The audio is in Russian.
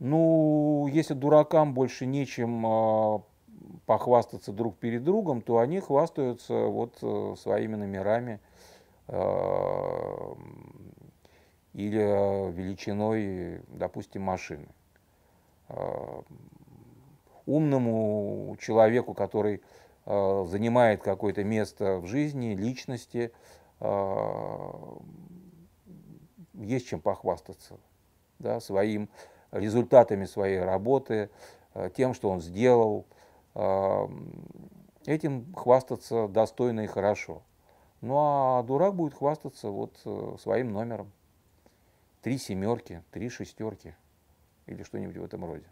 Ну, если дуракам больше нечем а, похвастаться друг перед другом, то они хвастаются вот э, своими номерами а, или а, величиной, допустим, машины. Умному человеку, который занимает какое-то место в жизни, личности, есть чем похвастаться да, своим результатами своей работы, э, тем, что он сделал. Э, этим хвастаться достойно и хорошо. Ну а дурак будет хвастаться вот э, своим номером. Три семерки, три шестерки или что-нибудь в этом роде.